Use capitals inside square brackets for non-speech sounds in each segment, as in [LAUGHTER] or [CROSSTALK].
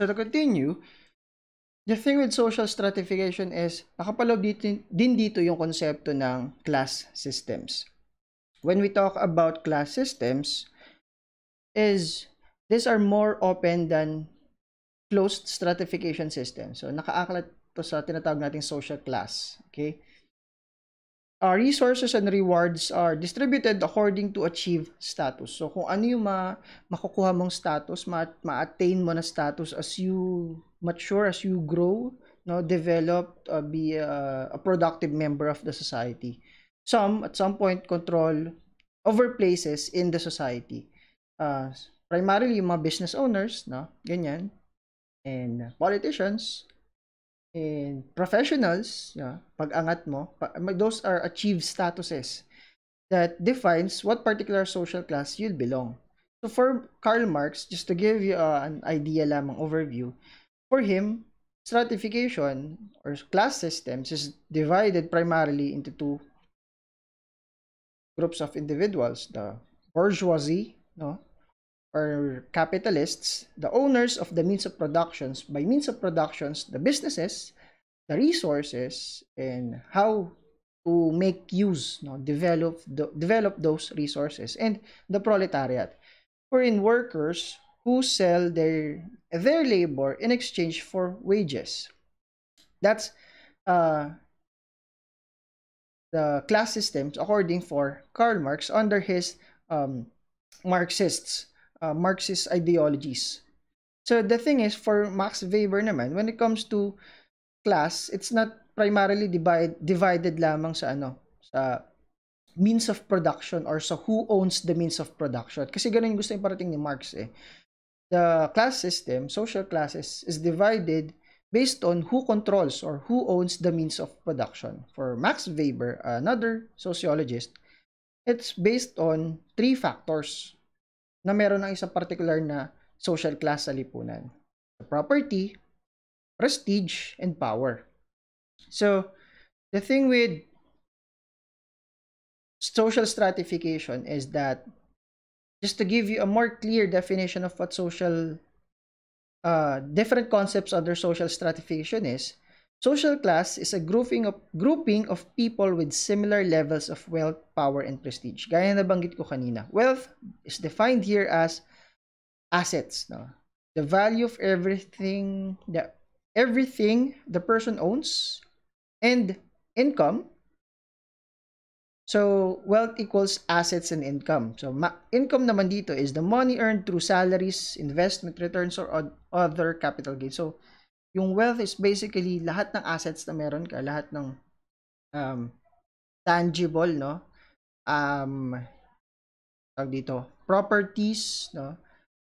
So to continue, the thing with social stratification is nakapaloob dito, din dito yung konsepto ng class systems. When we talk about class systems, is these are more open than closed stratification systems. So nakaaklat to sa tinatawag nating social class. Okay? uh, resources and rewards are distributed according to achieved status. So kung ano yung ma makukuha mong status, ma ma-attain mo na status as you mature, as you grow, no, develop, uh, be uh, a productive member of the society. Some at some point control over places in the society. Uh, primarily yung mga business owners, no, ganyan, and politicians, And professionals, yeah, pag-angat mo, those are achieved statuses that defines what particular social class you'll belong. So for Karl Marx, just to give you uh, an idea lamang overview, for him, stratification or class systems is divided primarily into two groups of individuals, the bourgeoisie, no, or capitalists, the owners of the means of productions, by means of productions, the businesses, the resources, and how to make use, no, develop, the, develop those resources, and the proletariat, wherein workers who sell their, their labor in exchange for wages. That's uh, the class systems according for Karl Marx under his um, Marxists uh, Marxist ideologies. So the thing is, for Max Weber naman, when it comes to class, it's not primarily divide, divided lamang sa ano, sa means of production or sa who owns the means of production. Kasi ganun gusto yung parating ni Marx eh. The class system, social classes, is divided based on who controls or who owns the means of production. For Max Weber, another sociologist, it's based on three factors na meron ng isang particular na social class sa lipunan. Property, prestige, and power. So, the thing with social stratification is that just to give you a more clear definition of what social uh, different concepts under social stratification is Social class is a grouping of, grouping of people with similar levels of wealth, power, and prestige. Gaya na banggit ko kanina. Wealth is defined here as assets. No? The value of everything, the, everything the person owns, and income. So, wealth equals assets and income. So, income naman dito is the money earned through salaries, investment returns, or other capital gains. So, Yung wealth is basically lahat ng assets na meron ka, lahat ng um, tangible, no? Um, tawag dito, properties, no?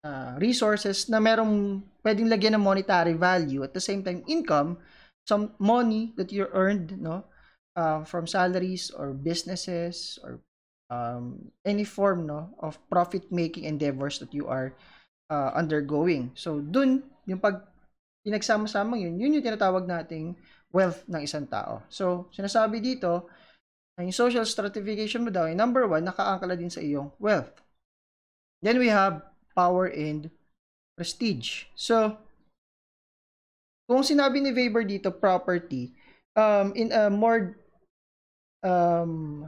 Uh, resources na merong pwedeng lagyan ng monetary value at the same time income some money that you earned no uh, from salaries or businesses or um, any form no of profit making endeavors that you are uh, undergoing so dun yung pag pinagsama-sama yun, yun yung tinatawag nating wealth ng isang tao. So, sinasabi dito, na yung social stratification mo daw, yung number one, nakaangkala din sa iyong wealth. Then we have power and prestige. So, kung sinabi ni Weber dito, property, um, in a more um,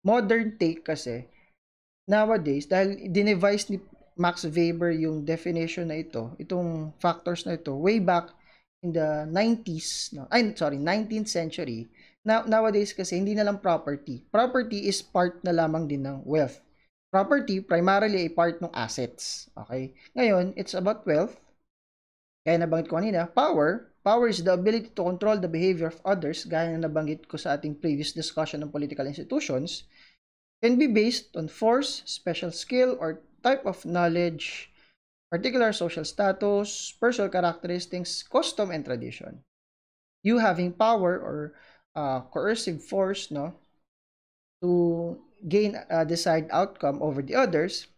modern take kasi, nowadays, dahil dinevise ni Max Weber yung definition na ito, itong factors na ito, way back in the 90s, no, ay, sorry, 19th century, now, nowadays kasi hindi na lang property. Property is part na lamang din ng wealth. Property primarily ay part ng assets. Okay? Ngayon, it's about wealth. Kaya nabanggit ko kanina, power. Power is the ability to control the behavior of others, gaya na nabanggit ko sa ating previous discussion ng political institutions, can be based on force, special skill, or type of knowledge, particular social status, personal characteristics, custom, and tradition. You having power or uh, coercive force no, to gain a desired outcome over the others,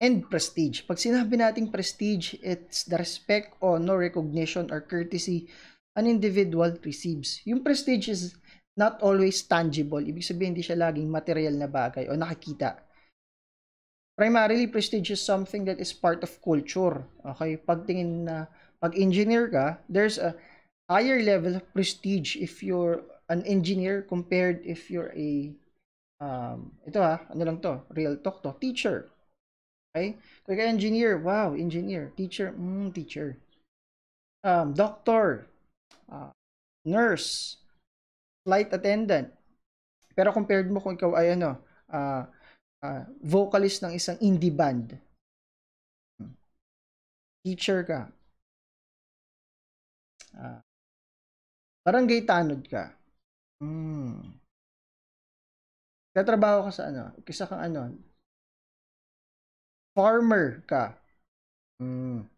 and prestige. Pag sinabi nating prestige, it's the respect, honor, recognition, or courtesy an individual receives. Yung prestige is not always tangible. Ibig sabihin, hindi siya laging material na bagay o nakikita. Primarily, prestige is something that is part of culture. Okay? Pagtingin na, pag engineer ka, there's a higher level of prestige if you're an engineer compared if you're a, um, ito ha, ano lang to, real talk to, teacher. Okay? Kung engineer, wow, engineer. Teacher, mm, teacher. Um, doctor, uh, nurse, flight attendant. Pero compared mo kung ikaw ay ano, uh, uh, vocalist ng isang indie band. Teacher ka. Uh, ah, barangay tanod ka. Mm. Katrabaho ka sa ano? Kisa kang ano? Farmer ka. Mm.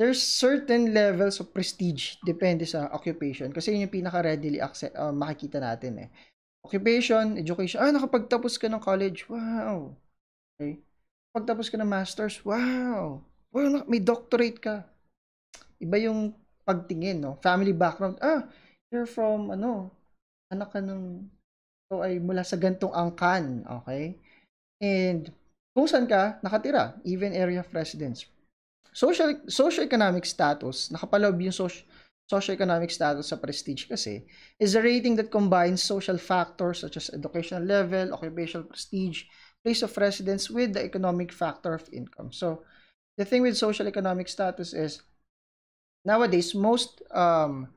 There's certain levels of prestige depende sa occupation kasi yun yung pinaka readily accept, uh, makikita natin eh. Occupation, education. Ah, nakapagtapos ka ng college. Wow. Okay. Pagtapos ka ng masters. Wow. Wow, may doctorate ka. Iba yung pagtingin, no? Family background. Ah, you're from, ano, anak ka ng, so ay mula sa gantong angkan. Okay? And, kung saan ka nakatira, even area of residence. Social, socio-economic status, nakapaloob yung social, Socioeconomic status sa prestige kasi is a rating that combines social factors such as educational level, occupational prestige, place of residence with the economic factor of income. So, the thing with social economic status is nowadays most um,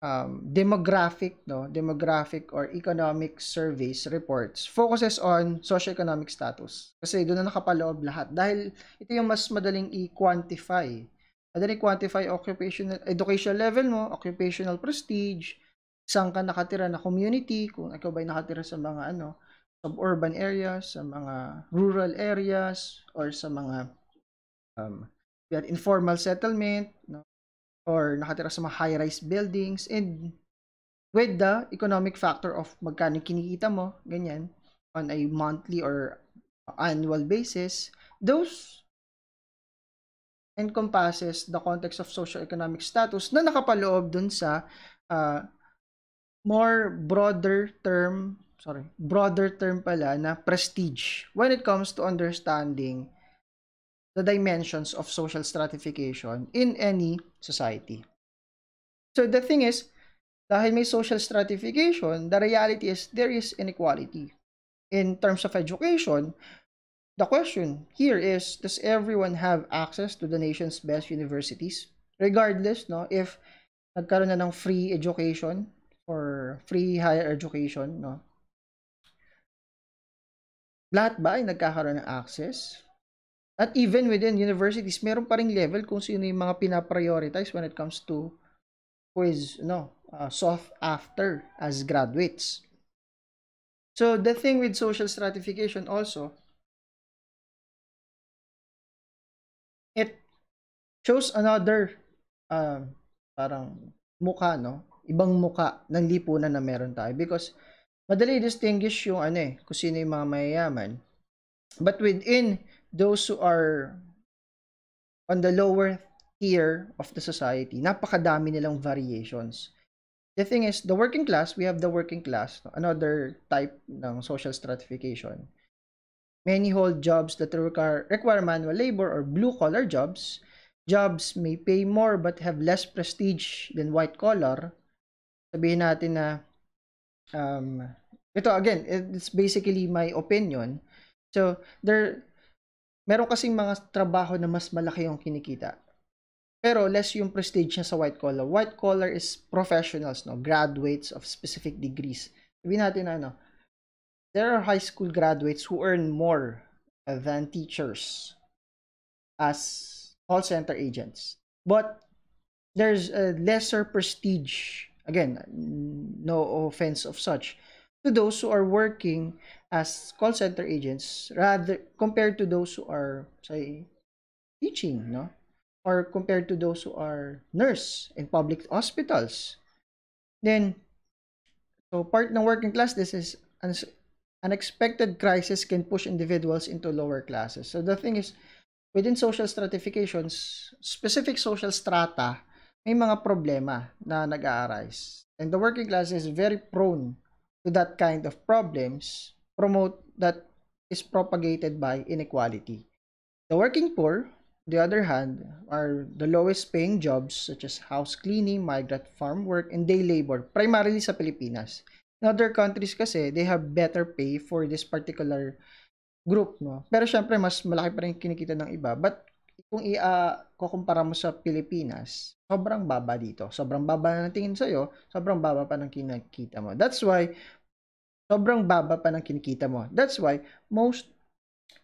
um, demographic no demographic or economic surveys reports focuses on socioeconomic status kasi doon na nakapaloob lahat dahil ito yung mas madaling i-quantify And ah, then, quantify occupational, educational level mo, occupational prestige, saan ka nakatira na community, kung ikaw ba'y nakatira sa mga ano, suburban areas, sa mga rural areas, or sa mga um, yan, informal settlement, no? or nakatira sa mga high-rise buildings, and with the economic factor of magkano kinikita mo, ganyan, on a monthly or annual basis, those encompasses the context of socioeconomic status na nakapaloob dun sa uh, more broader term, sorry, broader term pala na prestige when it comes to understanding the dimensions of social stratification in any society. So the thing is, dahil may social stratification, the reality is there is inequality in terms of education, The question here is, does everyone have access to the nation's best universities? Regardless, no, if nagkaroon na ng free education or free higher education, no, lahat ba ay nagkakaroon ng access? At even within universities, meron pa ring level kung sino yung mga pinaprioritize when it comes to quiz, no, uh, soft after as graduates. So the thing with social stratification also shows another uh, parang mukha, no? Ibang mukha ng lipunan na meron tayo because madali distinguish yung ano eh, kung sino yung mga mayayaman. But within those who are on the lower tier of the society, napakadami nilang variations. The thing is, the working class, we have the working class, another type ng social stratification. Many hold jobs that require, require manual labor or blue-collar jobs jobs may pay more but have less prestige than white collar, sabihin natin na, um, ito again, it's basically my opinion. So, there, meron kasi mga trabaho na mas malaki yung kinikita. Pero less yung prestige niya sa white collar. White collar is professionals, no? graduates of specific degrees. Sabihin natin ano, there are high school graduates who earn more than teachers as call center agents. But there's a lesser prestige, again, no offense of such, to those who are working as call center agents rather compared to those who are, say, teaching, no? Or compared to those who are nurse in public hospitals. Then, so part ng working class, this is unexpected crisis can push individuals into lower classes. So the thing is, within social stratifications, specific social strata, may mga problema na nag-a-arise. And the working class is very prone to that kind of problems promote that is propagated by inequality. The working poor, the other hand, are the lowest paying jobs such as house cleaning, migrant farm work, and day labor, primarily sa Pilipinas. In other countries kasi, they have better pay for this particular group mo. Pero syempre mas malaki pa rin kinikita ng iba. But kung i-kukumpara ah, uh, mo sa Pilipinas, sobrang baba dito. Sobrang baba na ng tingin sa'yo, sobrang baba pa ng kinikita mo. That's why, sobrang baba pa ng kinikita mo. That's why, most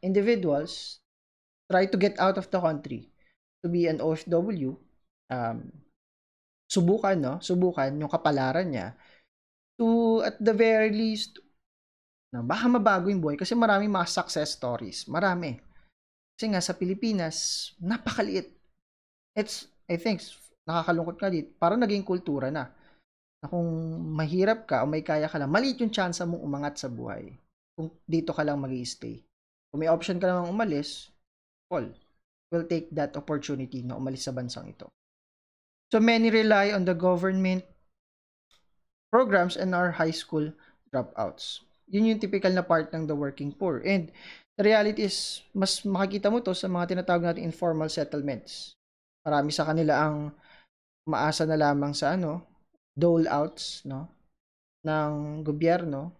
individuals try to get out of the country to be an OFW. Um, subukan, no? Subukan yung kapalaran niya to, at the very least, na baka mabago yung buhay kasi marami mga success stories. Marami. Kasi nga sa Pilipinas, napakaliit. It's, I think, nakakalungkot nga dito. Parang naging kultura na. Na kung mahirap ka o may kaya ka lang, maliit yung chance mong umangat sa buhay. Kung dito ka lang mag stay Kung may option ka lang umalis, well, will take that opportunity na umalis sa bansang ito. So many rely on the government programs and our high school dropouts. Yun yung typical na part ng the working poor. And the reality is, mas makikita mo to sa mga tinatawag natin informal settlements. Marami sa kanila ang maasa na lamang sa ano, dole outs, no? ng gobyerno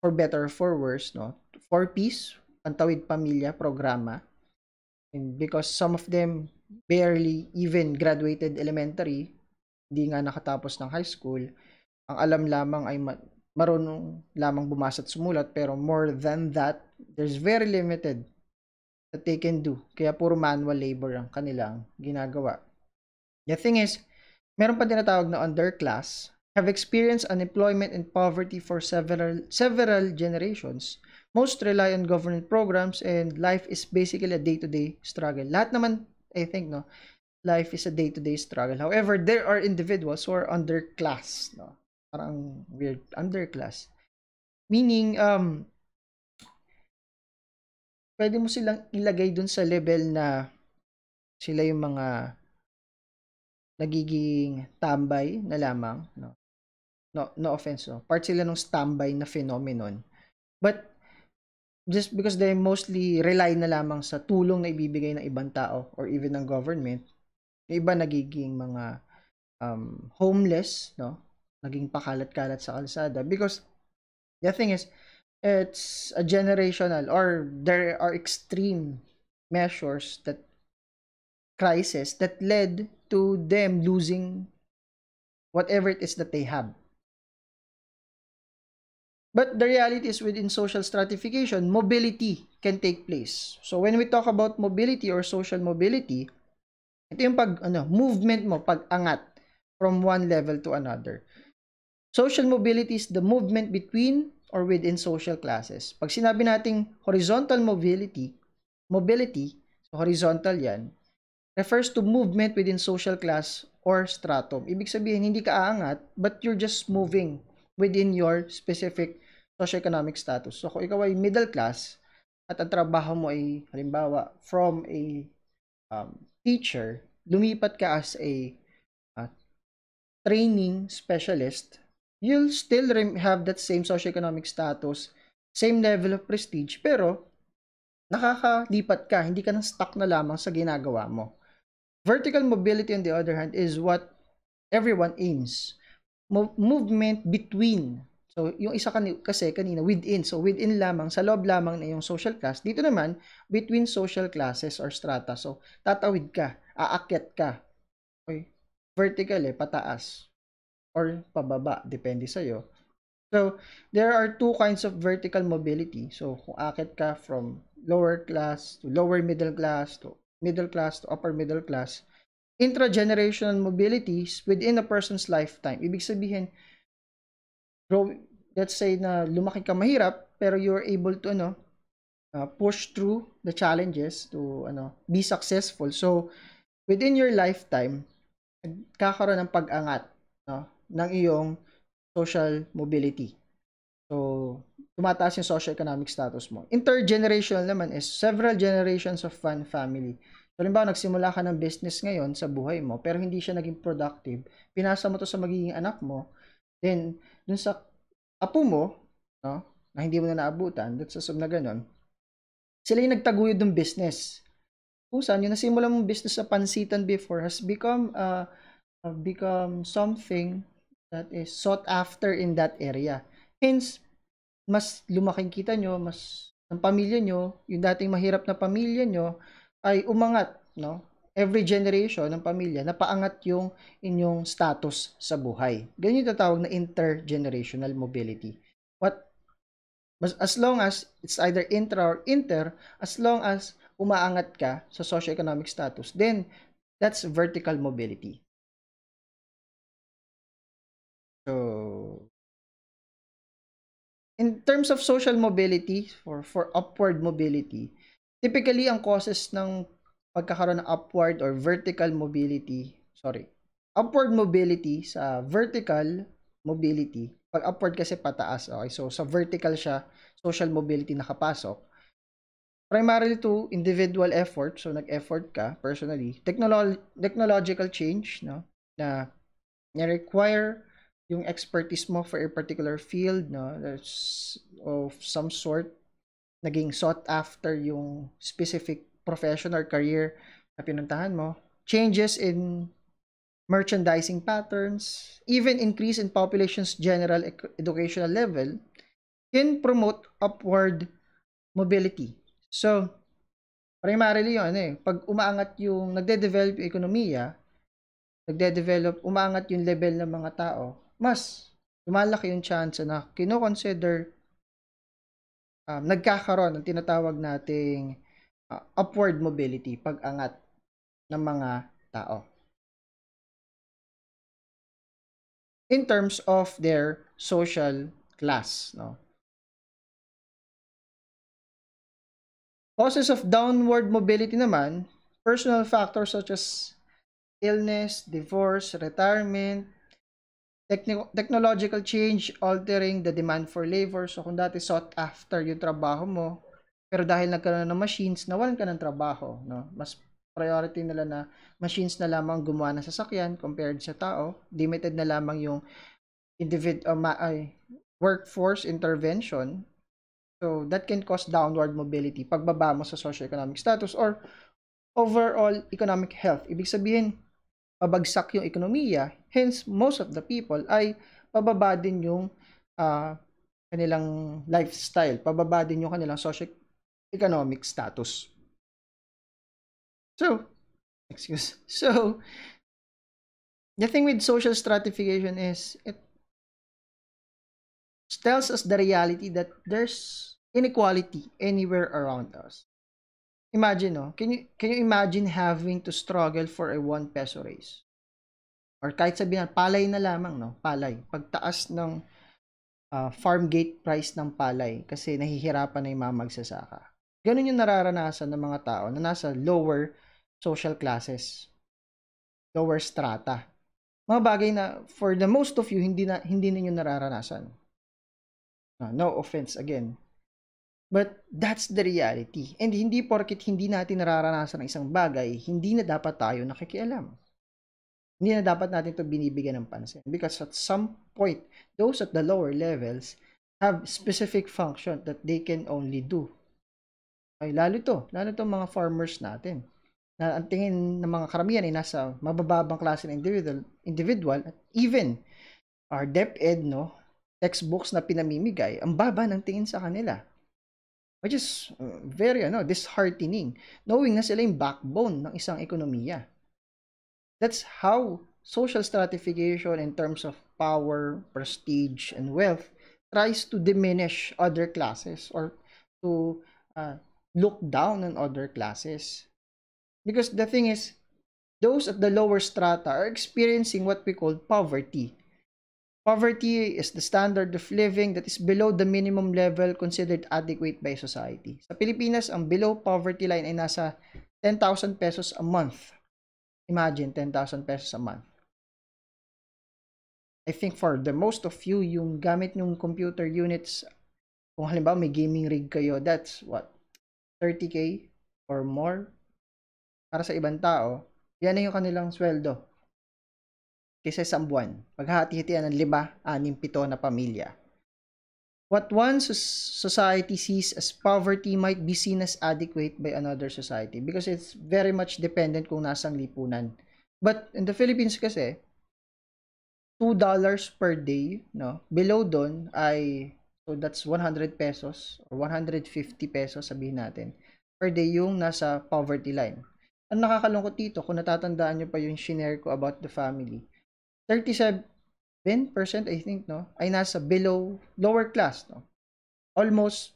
for better or for worse, no? For peace, pantawid pamilya programa. And because some of them barely even graduated elementary, hindi nga nakatapos ng high school, ang alam lamang ay marunong lamang bumasa at sumulat pero more than that, there's very limited that they can do. Kaya puro manual labor ang kanilang ginagawa. The thing is, meron pa tinatawag na underclass have experienced unemployment and poverty for several several generations. Most rely on government programs and life is basically a day-to-day struggle. Lahat naman, I think, no, life is a day to -day struggle. However, there are individuals who are underclass, no, parang weird underclass meaning um pwede mo silang ilagay dun sa level na sila yung mga nagiging tambay na lamang no no no offense no part sila ng standby na phenomenon but just because they mostly rely na lamang sa tulong na ibibigay ng ibang tao or even ng government yung iba nagiging mga um, homeless no naging pakalat-kalat sa kalsada because the thing is it's a generational or there are extreme measures that crisis that led to them losing whatever it is that they have but the reality is within social stratification mobility can take place so when we talk about mobility or social mobility ito yung pag ano movement mo pag angat from one level to another Social mobility is the movement between or within social classes. Pag sinabi nating horizontal mobility, mobility, so horizontal yan, refers to movement within social class or stratum. Ibig sabihin, hindi ka aangat, but you're just moving within your specific socioeconomic status. So, kung ikaw ay middle class at ang trabaho mo ay, halimbawa, from a um, teacher, lumipat ka as a uh, training specialist you'll still have that same socioeconomic status, same level of prestige, pero nakakalipat ka, hindi ka nang stuck na lamang sa ginagawa mo. Vertical mobility, on the other hand, is what everyone aims. Mo- movement between. So, yung isa kani- kasi kanina, within. So, within lamang, sa loob lamang na yung social class. Dito naman, between social classes or strata. So, tatawid ka, aakyat ka. Okay? Vertical eh, pataas or pababa, depende sa iyo So, there are two kinds of vertical mobility. So, kung akit ka from lower class to lower middle class to middle class to upper middle class, intragenerational mobilities within a person's lifetime. Ibig sabihin, grow, let's say na lumaki ka mahirap, pero you're able to ano, uh, push through the challenges to ano, be successful. So, within your lifetime, kakaroon ng pag-angat. No? ng iyong social mobility. So, tumataas yung socioeconomic status mo. Intergenerational naman is several generations of one family. So, halimbawa, nagsimula ka ng business ngayon sa buhay mo, pero hindi siya naging productive, pinasa mo to sa magiging anak mo, then, dun sa apo mo, no, na hindi mo na naabutan, dun sa sub na ganun, sila yung nagtaguyod ng business. Kung saan, yung nasimula mong business sa pansitan before has become, uh, become something that is sought after in that area. Hence, mas lumaking kita nyo, mas ang pamilya nyo, yung dating mahirap na pamilya nyo, ay umangat, no? Every generation ng pamilya, napaangat yung inyong status sa buhay. Ganyan yung tatawag na intergenerational mobility. What But as long as it's either intra or inter, as long as umaangat ka sa socioeconomic status, then that's vertical mobility. So, in terms of social mobility, for, for upward mobility, typically ang causes ng pagkakaroon ng upward or vertical mobility, sorry, upward mobility sa vertical mobility, pag upward kasi pataas, okay, so sa vertical siya, social mobility nakapasok, primarily to individual effort, so nag-effort ka personally, Technolo- technological change, no, na na-require yung expertise mo for a particular field no that's of some sort naging sought after yung specific profession or career na pinuntahan mo changes in merchandising patterns even increase in population's general educational level can promote upward mobility so primarily yun ano eh pag umaangat yung nagde-develop yung ekonomiya nagde-develop umaangat yung level ng mga tao mas lumalaki yung chance na kinoconsider um, nagkakaroon ng tinatawag nating uh, upward mobility, pag-angat ng mga tao. In terms of their social class, no? Causes of downward mobility naman, personal factors such as illness, divorce, retirement, Technic technological change altering the demand for labor. So kung dati sought after yung trabaho mo, pero dahil nagkaroon na ng machines, nawalan ka ng trabaho, no? Mas priority nila na machines na lamang gumawa ng sasakyan compared sa tao. Limited na lamang yung individual, ah, ma- uh, workforce intervention. So that can cause downward mobility, pagbaba mo sa socioeconomic status or overall economic health. Ibig sabihin, mabagsak yung ekonomiya. Hence, most of the people ay pababa din yung uh, kanilang lifestyle, pababa din yung kanilang socio-economic status. So, [LAUGHS] excuse. So, the thing with social stratification is it tells us the reality that there's inequality anywhere around us. Imagine, no? Oh, can you, can you imagine having to struggle for a 1 peso raise? Or kahit sabihin, palay na lamang, no? Palay. Pagtaas ng uh, farm gate price ng palay kasi nahihirapan na yung mga magsasaka. Ganun yung nararanasan ng mga tao na nasa lower social classes, lower strata. Mga bagay na for the most of you hindi na hindi ninyo nararanasan. No, ah, no offense again But that's the reality. And hindi porkit hindi natin nararanasan ang isang bagay, hindi na dapat tayo nakikialam. Hindi na dapat natin ito binibigyan ng pansin. Because at some point, those at the lower levels have specific function that they can only do. Ay, lalo to, lalo to mga farmers natin. Na ang tingin ng mga karamihan ay nasa mabababang klase ng individual, individual at even our DepEd, no, textbooks na pinamimigay, ang baba ng tingin sa kanila which is uh, very ano, disheartening, knowing na sila yung backbone ng isang ekonomiya. That's how social stratification in terms of power, prestige, and wealth tries to diminish other classes or to uh, look down on other classes. Because the thing is, those at the lower strata are experiencing what we call poverty Poverty is the standard of living that is below the minimum level considered adequate by society. Sa Pilipinas, ang below poverty line ay nasa 10,000 pesos a month. Imagine 10,000 pesos a month. I think for the most of you, yung gamit yung computer units, kung halimbawa may gaming rig kayo, that's what, 30k or more? Para sa ibang tao, yan na yung kanilang sweldo kaysa isang buwan. Maghahati-hatian ng lima, anim, pito na pamilya. What one society sees as poverty might be seen as adequate by another society because it's very much dependent kung nasang lipunan. But in the Philippines kasi, $2 per day, no? Below doon ay so that's 100 pesos or 150 pesos sabihin natin per day yung nasa poverty line. Ang nakakalungkot dito, kung natatandaan niyo pa yung shinare ko about the family, 37% I think no ay nasa below lower class no. Almost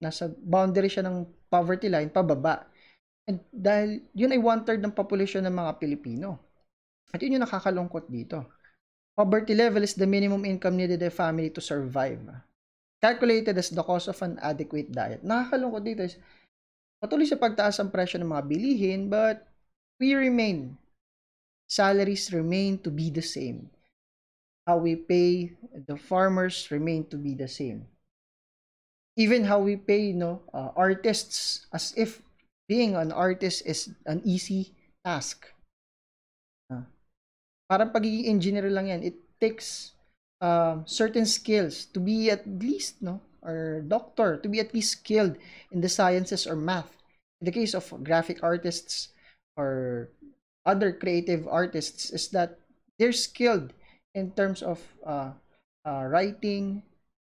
nasa boundary siya ng poverty line pababa. And dahil yun ay one-third ng population ng mga Pilipino. At yun yung nakakalungkot dito. Poverty level is the minimum income needed a family to survive. Calculated as the cost of an adequate diet. Nakakalungkot dito is patuloy sa pagtaas ang presyo ng mga bilihin but we remain salaries remain to be the same. How we pay the farmers remain to be the same. Even how we pay you uh, artists as if being an artist is an easy task. Uh, parang pagiging engineer lang yan. It takes uh, certain skills to be at least no or doctor to be at least skilled in the sciences or math. In the case of graphic artists or other creative artists is that they're skilled in terms of uh, uh, writing,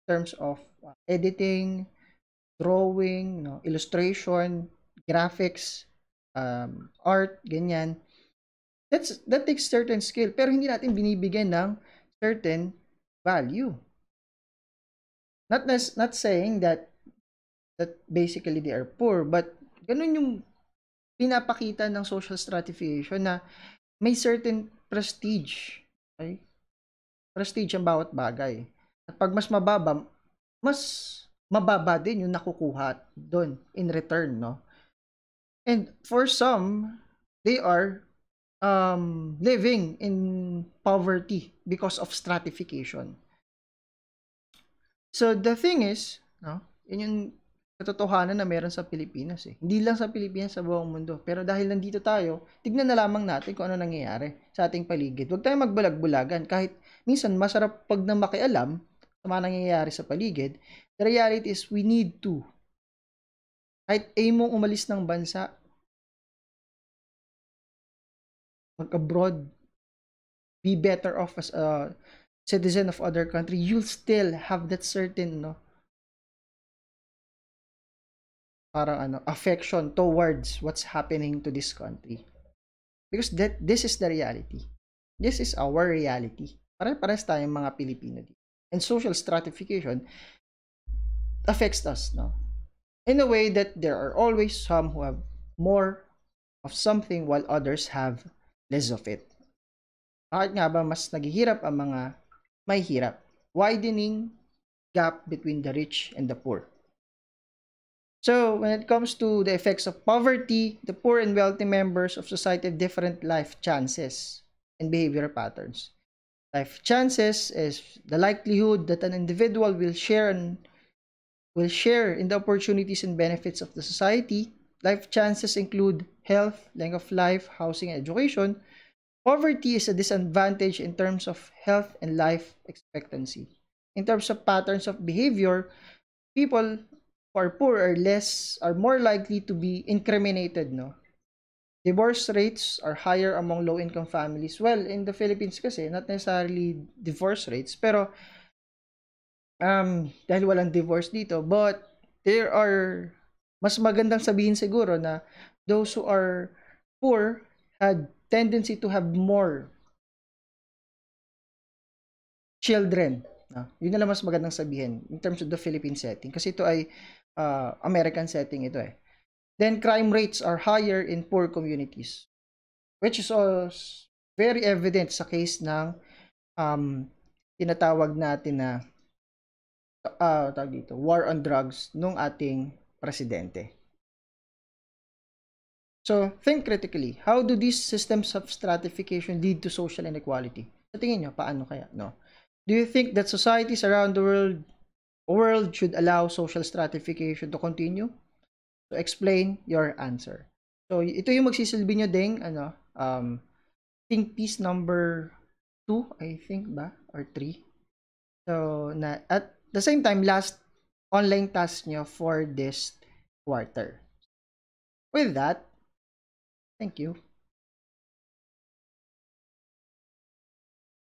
terms of uh, editing, drawing, you know, illustration, graphics, um, art, ganyan. That's, that takes certain skill pero hindi natin binibigyan ng certain value. Not, not saying that that basically they are poor but ganun yung pinapakita ng social stratification na may certain prestige. Okay? Prestige ang bawat bagay. At pag mas mababa, mas mababa din yung nakukuha doon in return, no? And for some, they are um, living in poverty because of stratification. So the thing is, no, yun yung katotohanan na meron sa Pilipinas eh. Hindi lang sa Pilipinas, sa buong mundo. Pero dahil nandito tayo, tignan na lamang natin kung ano nangyayari sa ating paligid. Huwag tayong magbalag-bulagan. Kahit minsan masarap pag na makialam sa mga nangyayari sa paligid, the reality is we need to. Kahit aim mong umalis ng bansa, mag-abroad, be better off as a citizen of other country, you'll still have that certain, no, parang ano, affection towards what's happening to this country. Because that this is the reality. This is our reality. Pare-pares tayong mga Pilipino dito. And social stratification affects us, no? In a way that there are always some who have more of something while others have less of it. Bakit nga ba mas naghihirap ang mga may hirap? Widening gap between the rich and the poor. So, when it comes to the effects of poverty, the poor and wealthy members of society have different life chances and behavior patterns. Life chances is the likelihood that an individual will share and will share in the opportunities and benefits of the society. Life chances include health, length of life, housing, and education. Poverty is a disadvantage in terms of health and life expectancy. In terms of patterns of behavior, people or poor or less are more likely to be incriminated, no? Divorce rates are higher among low-income families. Well, in the Philippines kasi, not necessarily divorce rates, pero um, dahil walang divorce dito, but there are, mas magandang sabihin siguro na those who are poor had tendency to have more children. No? Yun na lang mas magandang sabihin in terms of the Philippine setting. Kasi ito ay uh, American setting ito eh. Then crime rates are higher in poor communities which is very evident sa case ng um, tinatawag natin na uh, tawag dito, war on drugs nung ating presidente. So, think critically. How do these systems of stratification lead to social inequality? Sa tingin nyo, paano kaya? No? Do you think that societies around the world world should allow social stratification to continue? So, explain your answer. So, ito yung magsisilbi nyo ding, ano, um, think piece number 2, I think ba? Or 3. So, na, at the same time, last online task nyo for this quarter. With that, thank you.